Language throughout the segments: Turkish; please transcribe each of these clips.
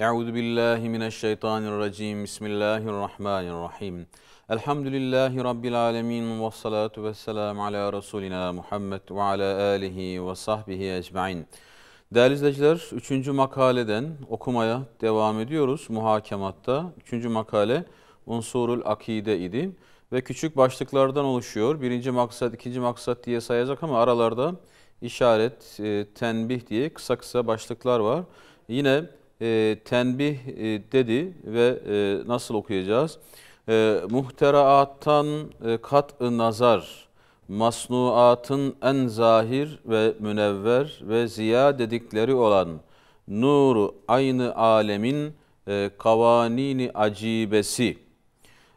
Euzu billahi mineşşeytanirracim. Bismillahirrahmanirrahim. Elhamdülillahi rabbil alamin ve salatu vesselam ala resulina Muhammed ve ala alihi ve sahbihi ecmaîn. Değerli izleyiciler, 3. makaleden okumaya devam ediyoruz muhakematta. 3. makale Unsurul Akide idi ve küçük başlıklardan oluşuyor. Birinci maksat, ikinci maksat diye sayacak ama aralarda işaret, e, tenbih diye kısa kısa başlıklar var. Yine e, tenbih e, dedi ve e, nasıl okuyacağız? E, muhteraattan e, kat-ı nazar, masnuatın en zahir ve münevver ve ziya dedikleri olan nuru aynı alemin e, kavanini acibesi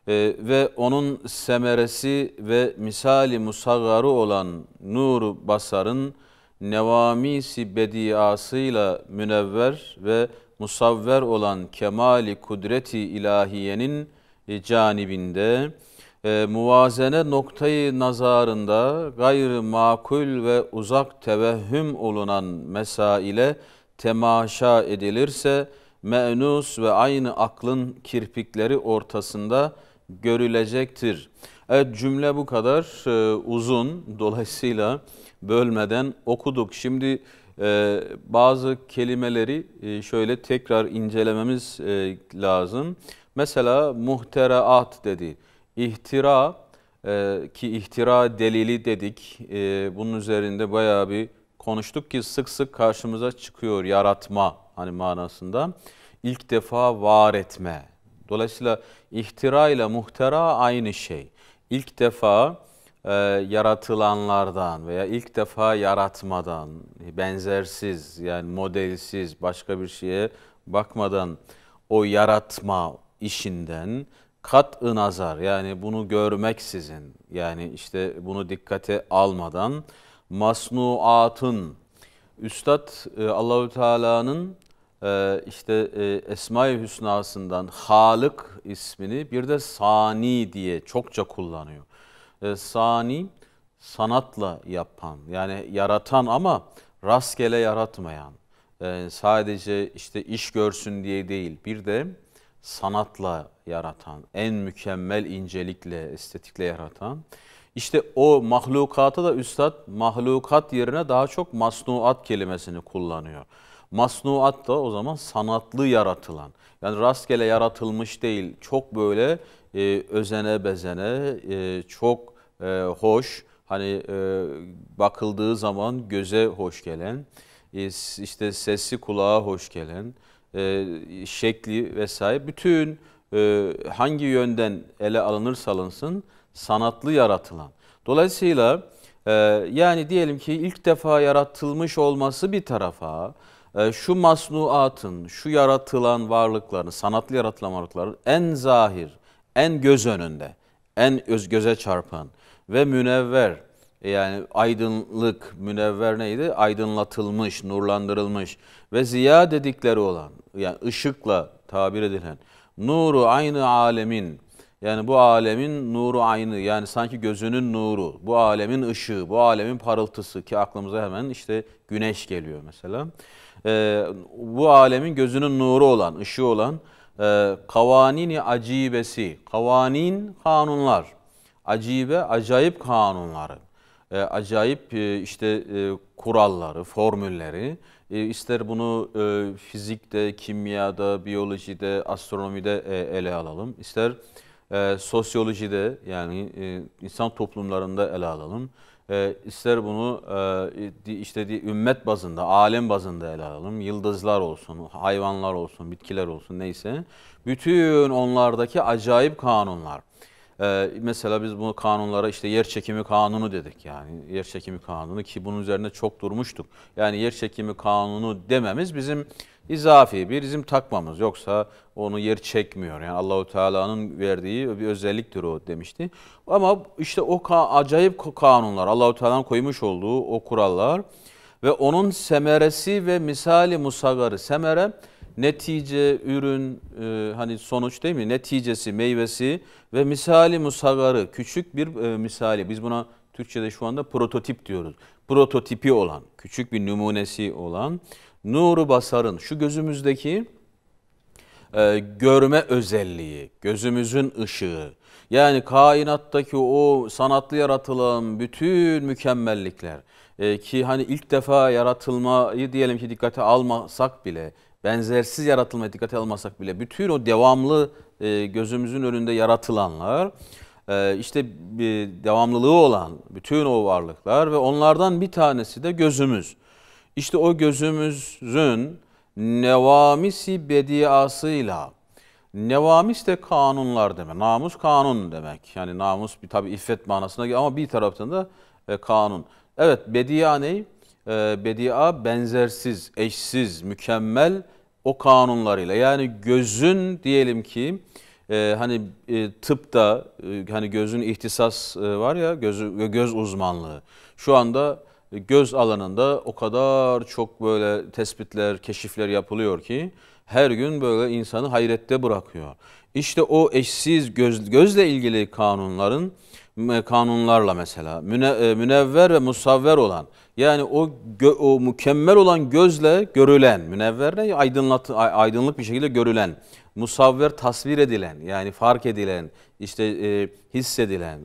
e, ve onun semeresi ve misali musaggarı olan nuru basarın nevamisi bediasıyla münevver ve musavver olan kemali kudreti ilahiyenin e, canibinde e, muvazene noktayı nazarında gayrı makul ve uzak tevehhüm olunan mesaile temaşa edilirse menus ve aynı aklın kirpikleri ortasında görülecektir. Evet cümle bu kadar e, uzun dolayısıyla bölmeden okuduk. Şimdi e, bazı kelimeleri e, şöyle tekrar incelememiz e, lazım. Mesela muhteraat dedi. İhtira e, ki ihtira delili dedik. E, bunun üzerinde bayağı bir konuştuk ki sık sık karşımıza çıkıyor yaratma hani manasında. İlk defa var etme. Dolayısıyla ihtira ile muhtera aynı şey. İlk defa e, yaratılanlardan veya ilk defa yaratmadan, benzersiz yani modelsiz başka bir şeye bakmadan o yaratma işinden kat-ı nazar yani bunu görmeksizin yani işte bunu dikkate almadan masnuatın Üstad e, Allahü Teala'nın e, işte e, Esma-i Hüsna'sından Halık ismini bir de Sani diye çokça kullanıyor. E, sani sanatla yapan yani yaratan ama rastgele yaratmayan e, sadece işte iş görsün diye değil bir de sanatla yaratan en mükemmel incelikle estetikle yaratan işte o mahlukata da üstad mahlukat yerine daha çok masnuat kelimesini kullanıyor. Masnuat da o zaman sanatlı yaratılan. Yani rastgele yaratılmış değil. Çok böyle e, özene bezene, e, çok e, hoş, hani e, bakıldığı zaman göze hoş gelen, e, işte sesi kulağa hoş gelen, e, şekli vesaire bütün e, hangi yönden ele alınırsa alınsın sanatlı yaratılan. Dolayısıyla e, yani diyelim ki ilk defa yaratılmış olması bir tarafa, ee, şu masnuatın, şu yaratılan varlıkların, sanatlı yaratılan varlıkların en zahir, en göz önünde, en öz göze çarpan ve münevver e, yani aydınlık münevver neydi? Aydınlatılmış, nurlandırılmış ve ziya dedikleri olan yani ışıkla tabir edilen nuru aynı alemin yani bu alemin nuru aynı yani sanki gözünün nuru, bu alemin ışığı, bu alemin parıltısı ki aklımıza hemen işte güneş geliyor mesela. Ee, bu alemin gözünün nuru olan, ışığı olan e, kavanini acibesi, kavanin kanunlar, acibe acayip kanunları, e, acayip e, işte e, kuralları, formülleri e, ister bunu e, fizikte, kimyada, biyolojide, astronomide e, ele alalım, ister e, sosyolojide yani e, insan toplumlarında ele alalım. E, ister bunu e, işte ümmet bazında, alem bazında ele alalım. Yıldızlar olsun, hayvanlar olsun, bitkiler olsun neyse. Bütün onlardaki acayip kanunlar. Ee, mesela biz bunu kanunlara işte yer çekimi kanunu dedik yani yer çekimi kanunu ki bunun üzerine çok durmuştuk. Yani yer çekimi kanunu dememiz bizim izafi bir bizim takmamız yoksa onu yer çekmiyor. Yani Allahu Teala'nın verdiği bir özelliktir o demişti. Ama işte o ka acayip kanunlar Allahu Teala'nın koymuş olduğu o kurallar ve onun semeresi ve misali musagarı semere netice, ürün, e, hani sonuç değil mi? Neticesi, meyvesi ve misali musagarı, küçük bir e, misali. Biz buna Türkçe'de şu anda prototip diyoruz. Prototipi olan, küçük bir numunesi olan nuru basarın, şu gözümüzdeki e, görme özelliği, gözümüzün ışığı. Yani kainattaki o sanatlı yaratılan bütün mükemmellikler, e, ki hani ilk defa yaratılmayı diyelim ki dikkate almasak bile benzersiz yaratılma dikkate almasak bile bütün o devamlı e, gözümüzün önünde yaratılanlar e, işte bir devamlılığı olan bütün o varlıklar ve onlardan bir tanesi de gözümüz. İşte o gözümüzün nevamisi bediasıyla Nevamis de kanunlar demek. Namus kanun demek. Yani namus bir tabi iffet manasına ama bir taraftan da e, kanun. Evet bedia ney? E, bedia benzersiz, eşsiz, mükemmel o kanunlarıyla. Yani gözün diyelim ki e, hani e, tıpta hani gözün ihtisas var ya göz, göz uzmanlığı. Şu anda göz alanında o kadar çok böyle tespitler, keşifler yapılıyor ki her gün böyle insanı hayrette bırakıyor. İşte o eşsiz göz, gözle ilgili kanunların kanunlarla mesela müne, münevver ve musavver olan yani o, o mükemmel olan gözle görülen, münevverle aydınlat, aydınlık bir şekilde görülen, musavver tasvir edilen, yani fark edilen, işte e, hissedilen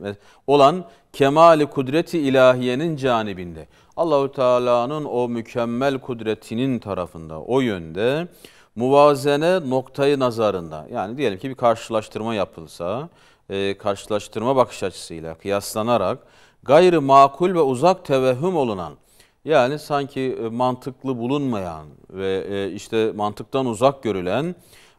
olan kemali kudreti ilahiyenin canibinde. Allahu Teala'nın o mükemmel kudretinin tarafında, o yönde muvazene noktayı nazarında. Yani diyelim ki bir karşılaştırma yapılsa, e, karşılaştırma bakış açısıyla kıyaslanarak gayrı makul ve uzak tevehhüm olunan yani sanki e, mantıklı bulunmayan ve e, işte mantıktan uzak görülen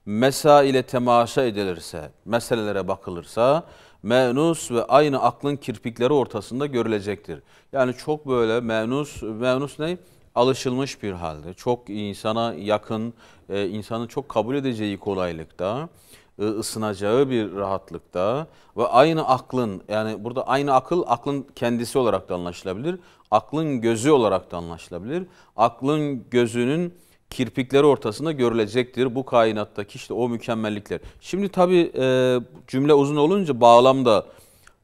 mesa ile temaşa edilirse, meselelere bakılırsa menus ve aynı aklın kirpikleri ortasında görülecektir. Yani çok böyle menus, menus ne? Alışılmış bir halde. Çok insana yakın, e, insanın çok kabul edeceği kolaylıkta e, ısınacağı bir rahatlıkta ve aynı aklın yani burada aynı akıl aklın kendisi olarak da anlaşılabilir. Aklın gözü olarak da anlaşılabilir. Aklın gözünün kirpikleri ortasında görülecektir bu kainattaki işte o mükemmellikler. Şimdi tabi e, cümle uzun olunca bağlam da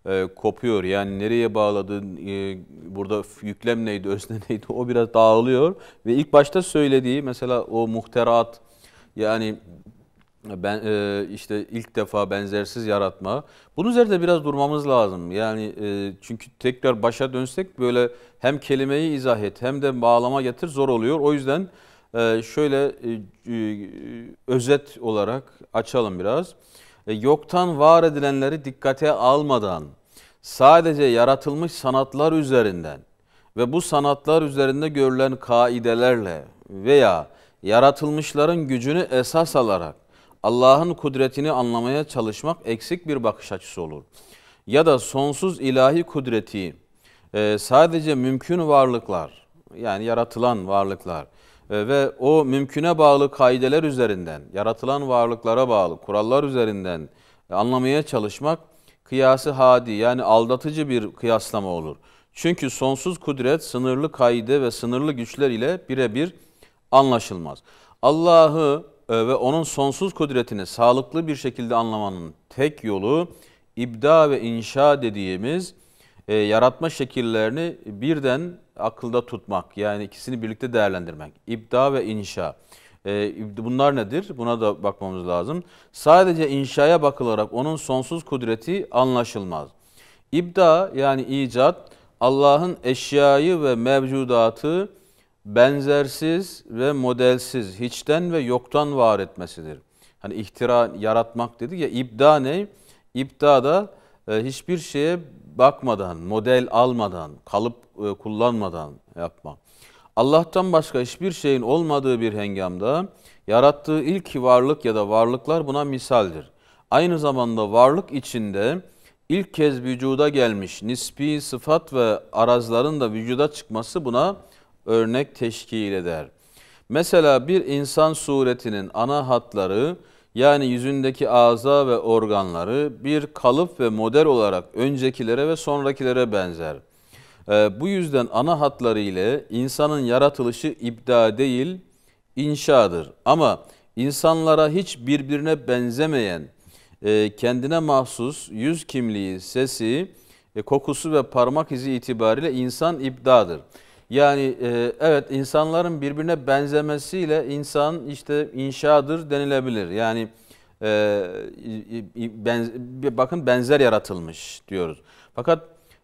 e, kopuyor. Yani nereye bağladın, e, burada yüklem neydi, özne neydi o biraz dağılıyor. Ve ilk başta söylediği mesela o muhterat yani ben e, işte ilk defa benzersiz yaratma. Bunun üzerinde biraz durmamız lazım. Yani e, çünkü tekrar başa dönsek böyle hem kelimeyi izah et hem de bağlama getir zor oluyor. O yüzden e, şöyle e, e, özet olarak açalım biraz. E, yoktan var edilenleri dikkate almadan sadece yaratılmış sanatlar üzerinden ve bu sanatlar üzerinde görülen kaidelerle veya yaratılmışların gücünü esas alarak Allah'ın kudretini anlamaya çalışmak eksik bir bakış açısı olur. Ya da sonsuz ilahi kudreti e, sadece mümkün varlıklar yani yaratılan varlıklar e, ve o mümküne bağlı kaideler üzerinden, yaratılan varlıklara bağlı kurallar üzerinden e, anlamaya çalışmak kıyası hadi yani aldatıcı bir kıyaslama olur. Çünkü sonsuz kudret sınırlı kaide ve sınırlı güçler ile birebir anlaşılmaz. Allah'ı e, ve onun sonsuz kudretini sağlıklı bir şekilde anlamanın tek yolu ibda ve inşa dediğimiz e, yaratma şekillerini birden akılda tutmak. Yani ikisini birlikte değerlendirmek. İbda ve inşa. E, bunlar nedir? Buna da bakmamız lazım. Sadece inşaya bakılarak onun sonsuz kudreti anlaşılmaz. İbda yani icat Allah'ın eşyayı ve mevcudatı benzersiz ve modelsiz, hiçten ve yoktan var etmesidir. Hani ihtira, yaratmak dedi ya, ibda ne? İbda da e, hiçbir şeye bakmadan, model almadan, kalıp e, kullanmadan yapmak. Allah'tan başka hiçbir şeyin olmadığı bir hengamda yarattığı ilk varlık ya da varlıklar buna misaldir. Aynı zamanda varlık içinde ilk kez vücuda gelmiş nispi sıfat ve arazların da vücuda çıkması buna misaldir örnek teşkil eder. Mesela bir insan suretinin ana hatları yani yüzündeki ağza ve organları bir kalıp ve model olarak öncekilere ve sonrakilere benzer. Ee, bu yüzden ana hatları ile insanın yaratılışı ibda değil inşadır. Ama insanlara hiç birbirine benzemeyen e, kendine mahsus yüz kimliği, sesi, e, kokusu ve parmak izi itibariyle insan ibdadır. Yani e, evet insanların birbirine benzemesiyle insan işte inşadır denilebilir. Yani e, bakın benzer yaratılmış diyoruz. Fakat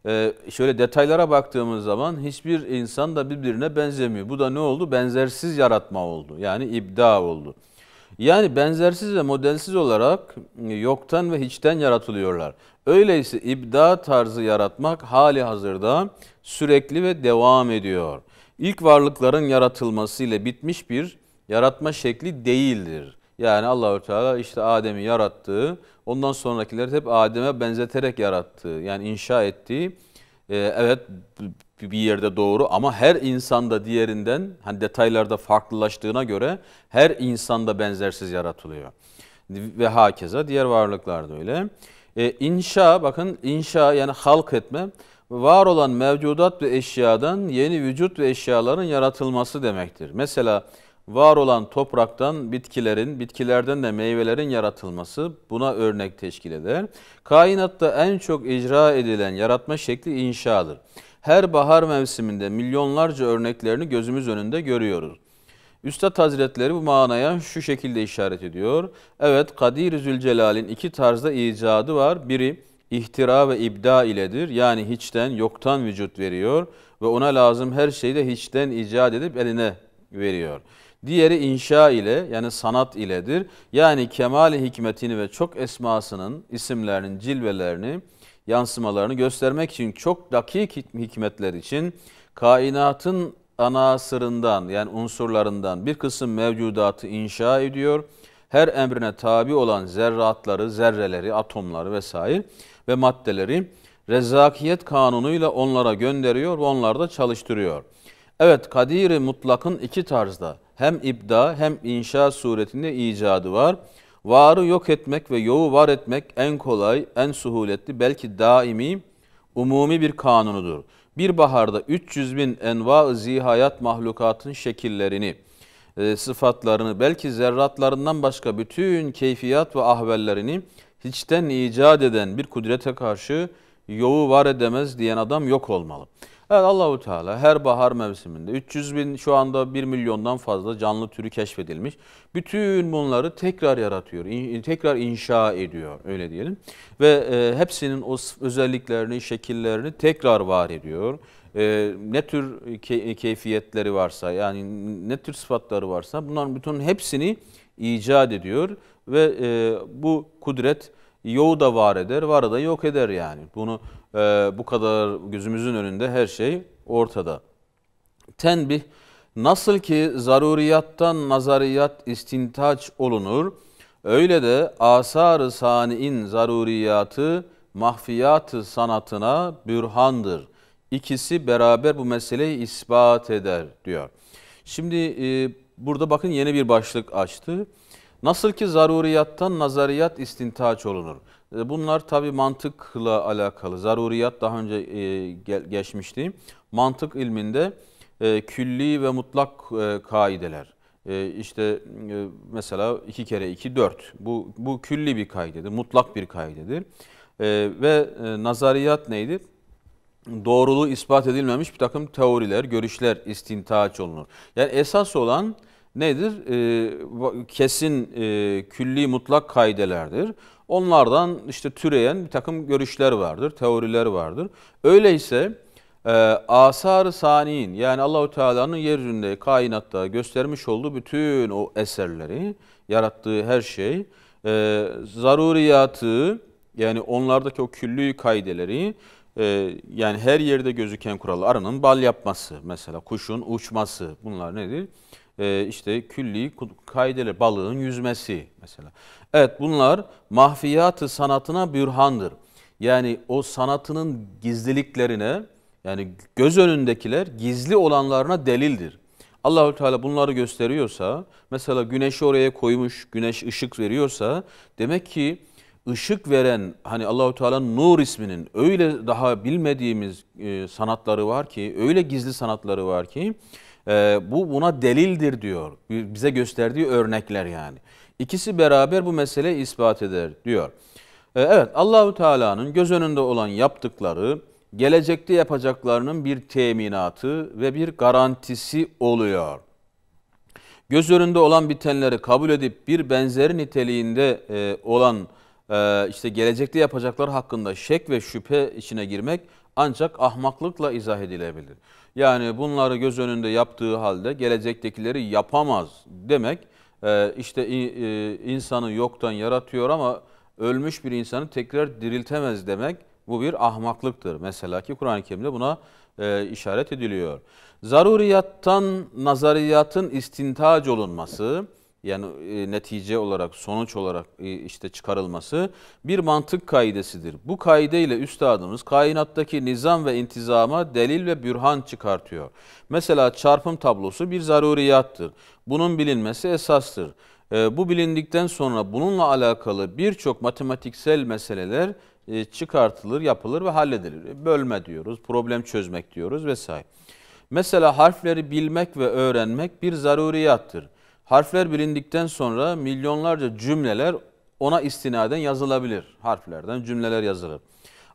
e, şöyle detaylara baktığımız zaman hiçbir insan da birbirine benzemiyor. Bu da ne oldu? Benzersiz yaratma oldu. Yani ibda oldu. Yani benzersiz ve modelsiz olarak yoktan ve hiçten yaratılıyorlar. Öyleyse ibda tarzı yaratmak hali hazırda sürekli ve devam ediyor. İlk varlıkların yaratılmasıyla bitmiş bir yaratma şekli değildir. Yani Allahü Teala işte Adem'i yarattığı, ondan sonrakileri hep Adem'e benzeterek yarattığı, yani inşa ettiği, ee, evet bir yerde doğru ama her insanda diğerinden hani detaylarda farklılaştığına göre her insanda benzersiz yaratılıyor. Ve hakeza diğer varlıklarda öyle. E, inşa bakın inşa yani halk etme var olan mevcudat ve eşyadan yeni vücut ve eşyaların yaratılması demektir. Mesela var olan topraktan bitkilerin, bitkilerden de meyvelerin yaratılması buna örnek teşkil eder. Kainatta en çok icra edilen yaratma şekli inşadır her bahar mevsiminde milyonlarca örneklerini gözümüz önünde görüyoruz. Üstad Hazretleri bu manaya şu şekilde işaret ediyor. Evet Kadir Zülcelal'in iki tarzda icadı var. Biri ihtira ve ibda iledir. Yani hiçten, yoktan vücut veriyor ve ona lazım her şeyi de hiçten icat edip eline veriyor. Diğeri inşa ile yani sanat iledir. Yani kemali hikmetini ve çok esmasının, isimlerinin, cilvelerini, yansımalarını göstermek için çok dakik hikmetler için kainatın ana anasırından yani unsurlarından bir kısım mevcudatı inşa ediyor. Her emrine tabi olan zerratları, zerreleri, atomları vesaire ve maddeleri rezakiyet kanunuyla onlara gönderiyor ve onlar da çalıştırıyor. Evet kadiri mutlakın iki tarzda hem ibda hem inşa suretinde icadı var varı yok etmek ve yoğu var etmek en kolay, en suhuletli, belki daimi, umumi bir kanunudur. Bir baharda 300 bin enva zihayat mahlukatın şekillerini, e, sıfatlarını, belki zerratlarından başka bütün keyfiyat ve ahvellerini hiçten icat eden bir kudrete karşı yoğu var edemez diyen adam yok olmalı. Evet Allahu Teala her bahar mevsiminde 300 bin şu anda 1 milyondan fazla canlı türü keşfedilmiş. Bütün bunları tekrar yaratıyor, in, tekrar inşa ediyor öyle diyelim. Ve e, hepsinin o özelliklerini, şekillerini tekrar var ediyor. E, ne tür key keyfiyetleri varsa yani ne tür sıfatları varsa bunların bütün hepsini icat ediyor. Ve e, bu kudret yoğu da var eder, varı da yok eder yani. Bunu e, bu kadar gözümüzün önünde her şey ortada. Tenbih nasıl ki zaruriyattan nazariyat istintaç olunur öyle de asar-ı sani'in zaruriyatı mahfiyatı sanatına bürhandır. İkisi beraber bu meseleyi ispat eder diyor. Şimdi e, burada bakın yeni bir başlık açtı. Nasıl ki zaruriyattan nazariyat istintaç olunur. Ee, bunlar tabi mantıkla alakalı. Zaruriyat daha önce e, geçmişti. Mantık ilminde e, külli ve mutlak e, kaideler. İşte mesela 2 kere 2 4. Bu, bu külli bir kaidedir, mutlak bir kaidedir. Ve nazariyat neydi? Doğruluğu ispat edilmemiş bir takım teoriler, görüşler istintaç olunur. Yani esas olan nedir? Ee, kesin e, külli mutlak kaidelerdir. Onlardan işte türeyen bir takım görüşler vardır, teoriler vardır. Öyleyse e, asar saniyin yani Allahu Teala'nın yeryüzünde, kainatta göstermiş olduğu bütün o eserleri, yarattığı her şey, e, zaruriyatı yani onlardaki o külli kaideleri e, yani her yerde gözüken kuralı arının bal yapması mesela kuşun uçması bunlar nedir? Ee, işte külli kaydeli balığın yüzmesi mesela. Evet bunlar mahfiyatı sanatına bürhandır. Yani o sanatının gizliliklerine yani göz önündekiler gizli olanlarına delildir. Allahü Teala bunları gösteriyorsa, mesela güneşi oraya koymuş, güneş ışık veriyorsa demek ki ışık veren hani Allahü Teala'nın nur isminin öyle daha bilmediğimiz e, sanatları var ki, öyle gizli sanatları var ki ee, bu buna delildir diyor. Bize gösterdiği örnekler yani. İkisi beraber bu meseleyi ispat eder diyor. Ee, evet Allahu Teala'nın göz önünde olan yaptıkları gelecekte yapacaklarının bir teminatı ve bir garantisi oluyor. Göz önünde olan bitenleri kabul edip bir benzeri niteliğinde e, olan e, işte gelecekte yapacaklar hakkında şek ve şüphe içine girmek ancak ahmaklıkla izah edilebilir. Yani bunları göz önünde yaptığı halde gelecektekileri yapamaz demek e, işte e, insanı yoktan yaratıyor ama ölmüş bir insanı tekrar diriltemez demek bu bir ahmaklıktır. Mesela ki Kur'an-ı Kerim'de buna e, işaret ediliyor. Zaruriyattan nazariyatın istintac olunması, yani e, netice olarak, sonuç olarak e, işte çıkarılması bir mantık kaidesidir. Bu kaide ile üstadımız kainattaki nizam ve intizama delil ve bürhan çıkartıyor. Mesela çarpım tablosu bir zaruriyattır. Bunun bilinmesi esastır. E, bu bilindikten sonra bununla alakalı birçok matematiksel meseleler çıkartılır, yapılır ve halledilir. Bölme diyoruz, problem çözmek diyoruz vesaire. Mesela harfleri bilmek ve öğrenmek bir zaruriyattır. Harfler bilindikten sonra milyonlarca cümleler ona istinaden yazılabilir. Harflerden cümleler yazılır.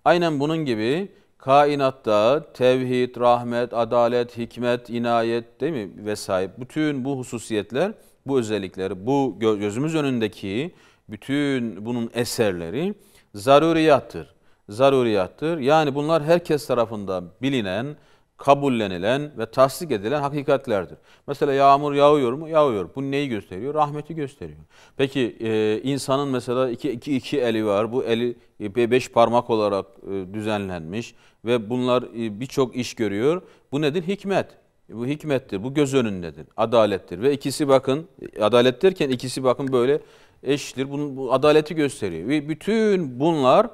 Aynen bunun gibi kainatta tevhid, rahmet, adalet, hikmet, inayet değil mi vesaire bütün bu hususiyetler, bu özellikler, bu gözümüz önündeki bütün bunun eserleri zaruriyattır. Zaruriyattır. Yani bunlar herkes tarafından bilinen, kabullenilen ve tasdik edilen hakikatlerdir. Mesela yağmur yağıyor mu? Yağıyor. Bu neyi gösteriyor? Rahmeti gösteriyor. Peki e, insanın mesela iki, iki, iki eli var. Bu eli e, beş parmak olarak e, düzenlenmiş ve bunlar e, birçok iş görüyor. Bu nedir? Hikmet. Bu hikmettir, bu göz önündedir, adalettir. Ve ikisi bakın, adalet derken ikisi bakın böyle eşittir. Bunun, bu adaleti gösteriyor. Ve bütün bunlar e,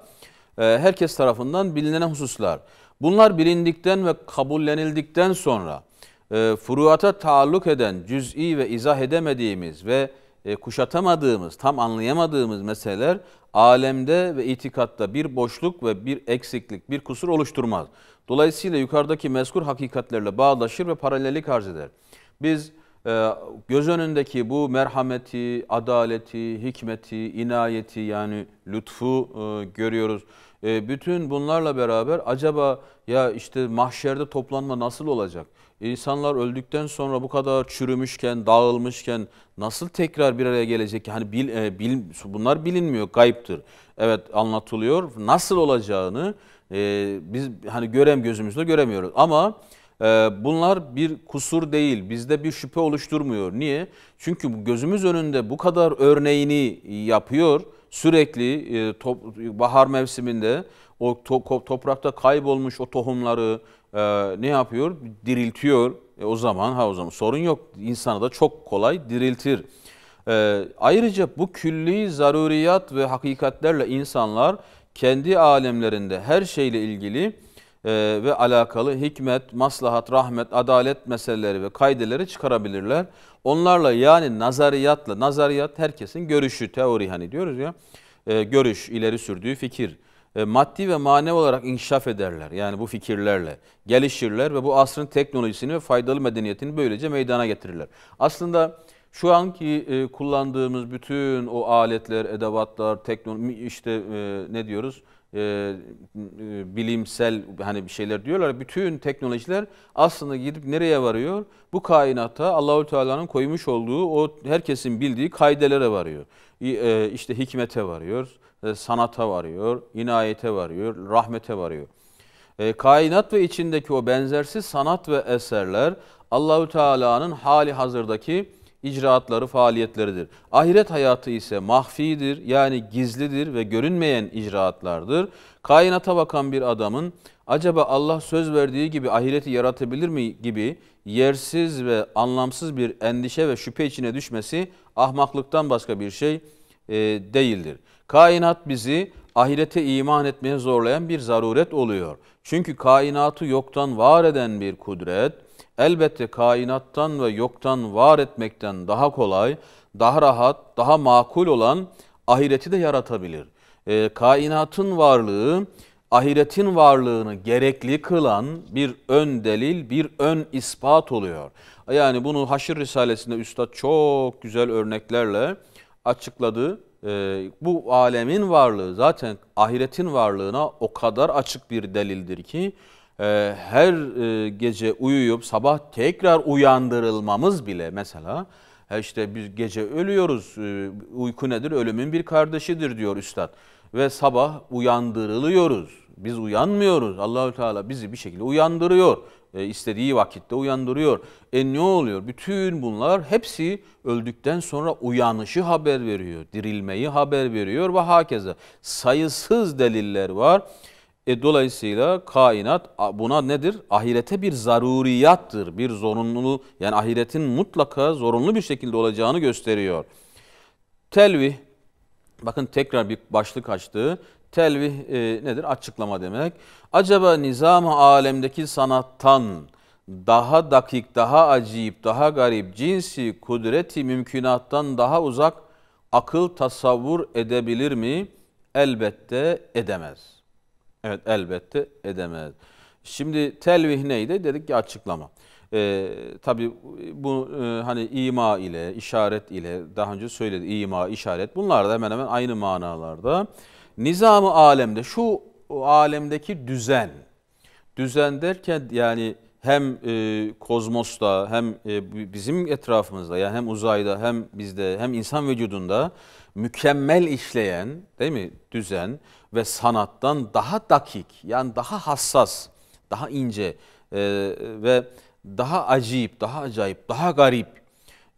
herkes tarafından bilinen hususlar. Bunlar bilindikten ve kabullenildikten sonra e, furuata taalluk eden, cüz'i ve izah edemediğimiz ve e, kuşatamadığımız, tam anlayamadığımız meseleler alemde ve itikatta bir boşluk ve bir eksiklik, bir kusur oluşturmaz. Dolayısıyla yukarıdaki mezkur hakikatlerle bağdaşır ve paralellik arz eder. Biz e, göz önündeki bu merhameti, adaleti, hikmeti, inayeti yani lütfu e, görüyoruz. E, bütün bunlarla beraber acaba ya işte mahşerde toplanma nasıl olacak? İnsanlar öldükten sonra bu kadar çürümüşken, dağılmışken nasıl tekrar bir araya gelecek? Hani bil, e, bil, bunlar bilinmiyor, gayiptir. Evet anlatılıyor. Nasıl olacağını e, biz hani görem gözümüzle göremiyoruz. Ama e, bunlar bir kusur değil. Bizde bir şüphe oluşturmuyor. Niye? Çünkü gözümüz önünde bu kadar örneğini yapıyor sürekli e, top, bahar mevsiminde o to, toprakta kaybolmuş o tohumları e, ne yapıyor? Diriltiyor. E, o zaman ha o zaman sorun yok. İnsanı da çok kolay diriltir. E, ayrıca bu külli zaruriyat ve hakikatlerle insanlar kendi alemlerinde her şeyle ilgili ee, ve alakalı hikmet, maslahat, rahmet, adalet meseleleri ve kaydeleri çıkarabilirler. Onlarla yani nazariyatla, nazariyat herkesin görüşü, teori hani diyoruz ya, e, görüş, ileri sürdüğü fikir. E, maddi ve manevi olarak inkişaf ederler. Yani bu fikirlerle gelişirler ve bu asrın teknolojisini ve faydalı medeniyetini böylece meydana getirirler. Aslında şu anki e, kullandığımız bütün o aletler, edevatlar, teknoloji işte ne diyoruz? E, e, bilimsel hani bir şeyler diyorlar. Bütün teknolojiler aslında gidip nereye varıyor? Bu kainata Allahü Teala'nın koymuş olduğu o herkesin bildiği kaidelere varıyor. E, işte hikmete varıyor, e, sanata varıyor, inayete varıyor, rahmete varıyor. E, kainat ve içindeki o benzersiz sanat ve eserler Allahü Teala'nın hali hazırdaki icraatları, faaliyetleridir. Ahiret hayatı ise mahfidir yani gizlidir ve görünmeyen icraatlardır. Kainata bakan bir adamın acaba Allah söz verdiği gibi ahireti yaratabilir mi gibi yersiz ve anlamsız bir endişe ve şüphe içine düşmesi ahmaklıktan başka bir şey e, değildir. Kainat bizi ahirete iman etmeye zorlayan bir zaruret oluyor. Çünkü kainatı yoktan var eden bir kudret, elbette kainattan ve yoktan var etmekten daha kolay, daha rahat, daha makul olan ahireti de yaratabilir. E, kainatın varlığı, ahiretin varlığını gerekli kılan bir ön delil, bir ön ispat oluyor. Yani bunu Haşir Risalesi'nde Üstad çok güzel örneklerle açıkladı. E, bu alemin varlığı zaten ahiretin varlığına o kadar açık bir delildir ki ee, her e, gece uyuyup sabah tekrar uyandırılmamız bile mesela işte biz gece ölüyoruz e, uyku nedir ölümün bir kardeşidir diyor üstad ve sabah uyandırılıyoruz biz uyanmıyoruz Allahü Teala bizi bir şekilde uyandırıyor e, istediği vakitte uyandırıyor e ne oluyor bütün bunlar hepsi öldükten sonra uyanışı haber veriyor dirilmeyi haber veriyor ve hakeza sayısız deliller var e, dolayısıyla kainat buna nedir? Ahirete bir zaruriyattır, bir zorunluluğu yani ahiretin mutlaka zorunlu bir şekilde olacağını gösteriyor. Telvih, bakın tekrar bir başlık açtı. Telvih e, nedir? Açıklama demek. Acaba nizam-ı alemdeki sanattan daha dakik, daha acayip, daha garip, cinsi, kudreti, mümkünattan daha uzak akıl tasavvur edebilir mi? Elbette edemez.'' Evet elbette edemez. Şimdi telvih neydi? Dedik ki açıklama. Ee, tabii bu e, hani ima ile, işaret ile daha önce söyledi ima, işaret bunlar da hemen hemen aynı manalarda. Nizamı alemde şu alemdeki düzen. Düzen derken yani hem e, kozmosta hem e, bizim etrafımızda yani hem uzayda hem bizde hem insan vücudunda mükemmel işleyen değil mi düzen ve sanattan daha dakik yani daha hassas, daha ince e, ve daha acayip, daha acayip, daha garip,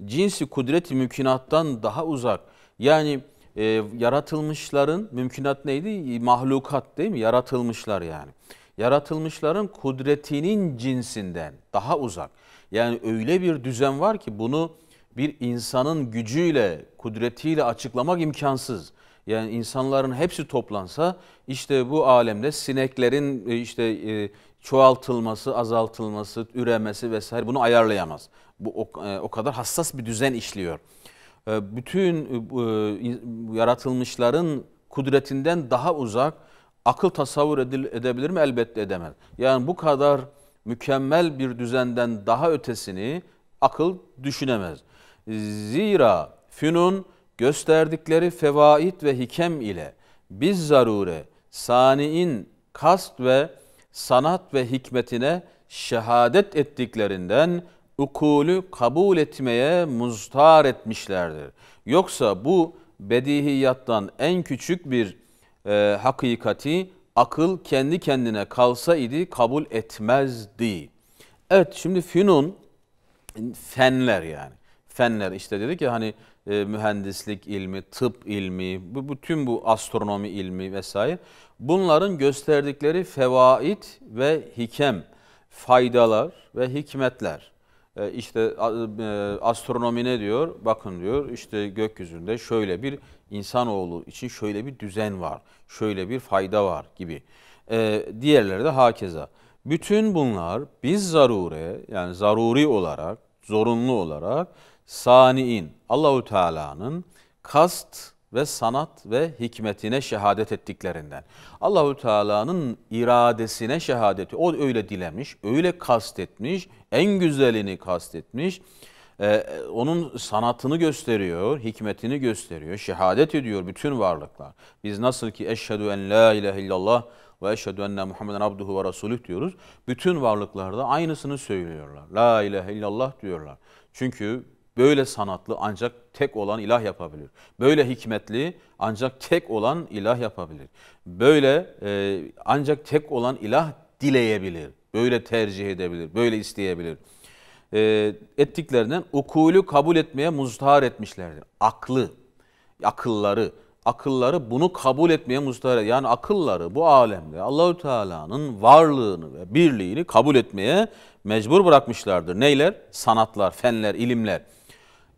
cinsi kudreti mümkünattan daha uzak. Yani e, yaratılmışların, mümkünat neydi? Mahlukat değil mi? Yaratılmışlar yani. Yaratılmışların kudretinin cinsinden daha uzak. Yani öyle bir düzen var ki bunu bir insanın gücüyle, kudretiyle açıklamak imkansız. Yani insanların hepsi toplansa işte bu alemde sineklerin e, işte e, çoğaltılması, azaltılması, üremesi vesaire bunu ayarlayamaz. Bu o e, kadar hassas bir düzen işliyor. Bütün yaratılmışların kudretinden daha uzak akıl tasavvur edebilir mi? Elbette edemez. Yani bu kadar mükemmel bir düzenden daha ötesini akıl düşünemez. Zira fünun gösterdikleri fevaid ve hikem ile biz zarure saniin kast ve sanat ve hikmetine şehadet ettiklerinden ukulü kabul etmeye muztar etmişlerdir. Yoksa bu bedihiyattan en küçük bir e, hakikati akıl kendi kendine kalsa idi kabul etmezdi. Evet şimdi fünun fenler yani fenler işte dedi ki hani e, mühendislik ilmi, tıp ilmi, bu tüm bu astronomi ilmi vesaire bunların gösterdikleri fevaid ve hikem, faydalar ve hikmetler. E, işte e, astronomi ne diyor? Bakın diyor işte gökyüzünde şöyle bir insanoğlu için şöyle bir düzen var, şöyle bir fayda var gibi. E, diğerleri de hakeza. Bütün bunlar biz zarure yani zaruri olarak, zorunlu olarak saniin Allahu Teala'nın kast ve sanat ve hikmetine şehadet ettiklerinden. Allahu Teala'nın iradesine şehadeti. O öyle dilemiş, öyle kastetmiş, en güzelini kastetmiş. Ee, onun sanatını gösteriyor, hikmetini gösteriyor, şehadet ediyor bütün varlıklar. Biz nasıl ki eşhedü en la ilahe illallah ve eşhedü enne Muhammeden abduhu ve resulüh diyoruz. Bütün varlıklarda aynısını söylüyorlar. La ilahe illallah diyorlar. Çünkü Böyle sanatlı ancak tek olan ilah yapabilir. Böyle hikmetli ancak tek olan ilah yapabilir. Böyle e, ancak tek olan ilah dileyebilir. Böyle tercih edebilir, böyle isteyebilir. E, ettiklerinden ukulü kabul etmeye muzdar etmişlerdir. Aklı, akılları, akılları bunu kabul etmeye muzdar, Yani akılları bu alemde Allahü Teala'nın varlığını ve birliğini kabul etmeye mecbur bırakmışlardır. Neyler? Sanatlar, fenler, ilimler.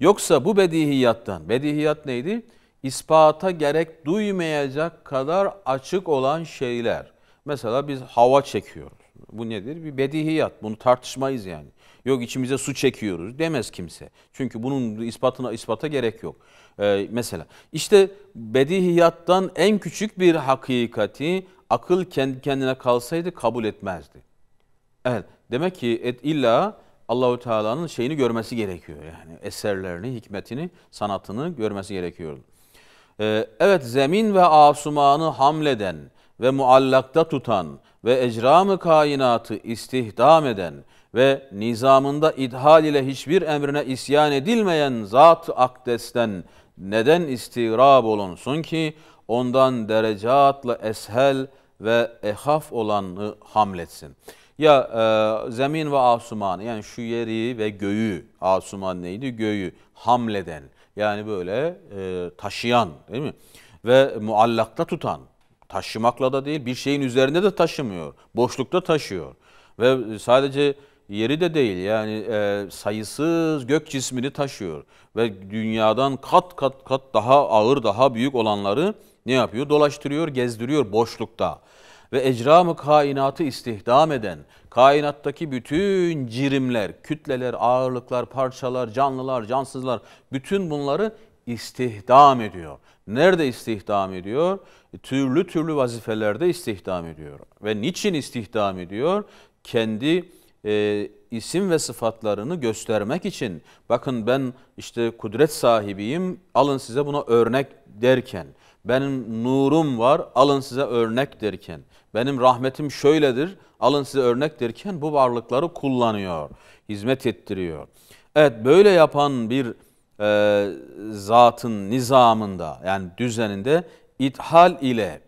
Yoksa bu bedihiyattan, bedihiyat neydi? İspata gerek duymayacak kadar açık olan şeyler. Mesela biz hava çekiyoruz. Bu nedir? Bir bedihiyat. Bunu tartışmayız yani. Yok içimize su çekiyoruz demez kimse. Çünkü bunun ispatına ispata gerek yok. Ee, mesela işte bedihiyattan en küçük bir hakikati akıl kendi kendine kalsaydı kabul etmezdi. Evet. Demek ki et illa Allahu Teala'nın şeyini görmesi gerekiyor yani eserlerini, hikmetini, sanatını görmesi gerekiyor. Ee, evet zemin ve asumanı hamleden ve muallakta tutan ve ecramı kainatı istihdam eden ve nizamında idhal ile hiçbir emrine isyan edilmeyen zat akdesten neden istirab olunsun ki ondan derecatla eshel ve ehaf olanı hamletsin.'' Ya e, zemin ve asuman yani şu yeri ve göğü asuman neydi? Göğü hamleden yani böyle e, taşıyan değil mi? Ve muallakta tutan taşımakla da değil bir şeyin üzerinde de taşımıyor. Boşlukta taşıyor. Ve sadece yeri de değil yani e, sayısız gök cismini taşıyor. Ve dünyadan kat kat kat daha ağır daha büyük olanları ne yapıyor? Dolaştırıyor, gezdiriyor boşlukta ve ecramı kainatı istihdam eden, kainattaki bütün cirimler, kütleler, ağırlıklar, parçalar, canlılar, cansızlar, bütün bunları istihdam ediyor. Nerede istihdam ediyor? Türlü türlü vazifelerde istihdam ediyor. Ve niçin istihdam ediyor? Kendi e, isim ve sıfatlarını göstermek için bakın ben işte kudret sahibiyim alın size buna örnek derken benim nurum var alın size örnek derken benim rahmetim şöyledir alın size örnek derken bu varlıkları kullanıyor hizmet ettiriyor. Evet böyle yapan bir e, zatın nizamında yani düzeninde ithal ile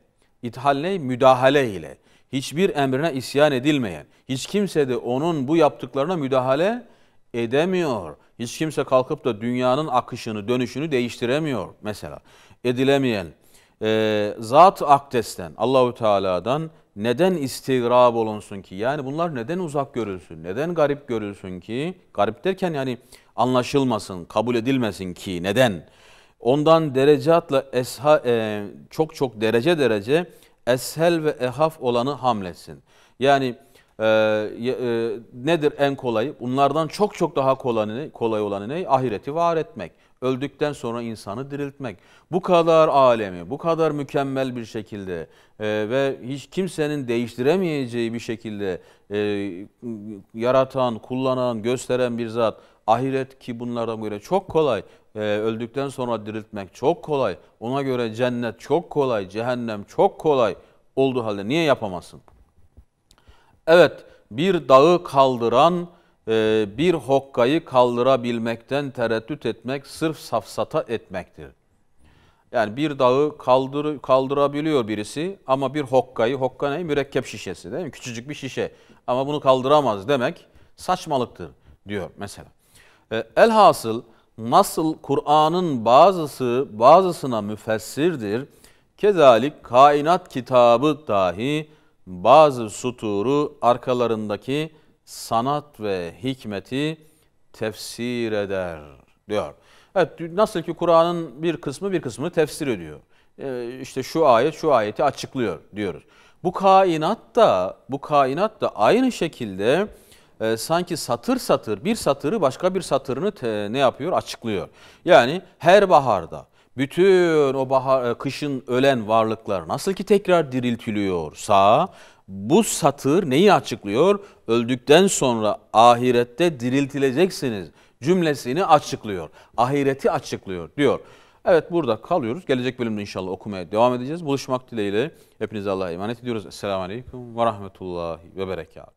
ithal ne müdahale ile hiçbir emrine isyan edilmeyen, hiç kimse de onun bu yaptıklarına müdahale edemiyor. Hiç kimse kalkıp da dünyanın akışını, dönüşünü değiştiremiyor mesela. Edilemeyen, e, zat akdesten, Allahu Teala'dan neden istigrab olunsun ki? Yani bunlar neden uzak görülsün, neden garip görülsün ki? Garip derken yani anlaşılmasın, kabul edilmesin ki neden? Ondan derecatla esha, e, çok çok derece derece eshel ve ehaf olanı hamletsin. Yani e, e, nedir en kolayı? Bunlardan çok çok daha kolay, ne? kolay olanı ne? Ahireti var etmek. Öldükten sonra insanı diriltmek. Bu kadar alemi, bu kadar mükemmel bir şekilde e, ve hiç kimsenin değiştiremeyeceği bir şekilde e, yaratan, kullanan, gösteren bir zat Ahiret ki bunlara göre çok kolay. E, öldükten sonra diriltmek çok kolay. Ona göre cennet çok kolay, cehennem çok kolay olduğu halde niye yapamazsın? Evet, bir dağı kaldıran e, bir hokkayı kaldırabilmekten tereddüt etmek sırf safsata etmektir. Yani bir dağı kaldır, kaldırabiliyor birisi ama bir hokkayı, hokka ne? Mürekkep şişesi değil mi? Küçücük bir şişe ama bunu kaldıramaz demek saçmalıktır diyor mesela. E, elhasıl nasıl Kur'an'ın bazısı bazısına müfessirdir, kezalik kainat kitabı dahi bazı suturu arkalarındaki sanat ve hikmeti tefsir eder diyor. Evet nasıl ki Kur'an'ın bir kısmı bir kısmını tefsir ediyor. E, işte şu ayet şu ayeti açıklıyor diyoruz. Bu kainat da bu kainat da aynı şekilde e, sanki satır satır bir satırı başka bir satırını te, ne yapıyor açıklıyor. Yani her baharda bütün o bahar, e, kışın ölen varlıklar nasıl ki tekrar diriltiliyorsa bu satır neyi açıklıyor? Öldükten sonra ahirette diriltileceksiniz cümlesini açıklıyor. Ahireti açıklıyor diyor. Evet burada kalıyoruz. Gelecek bölümde inşallah okumaya devam edeceğiz. Buluşmak dileğiyle hepinize Allah'a emanet ediyoruz. Esselamu Aleyküm ve Rahmetullahi ve Berekatuhu.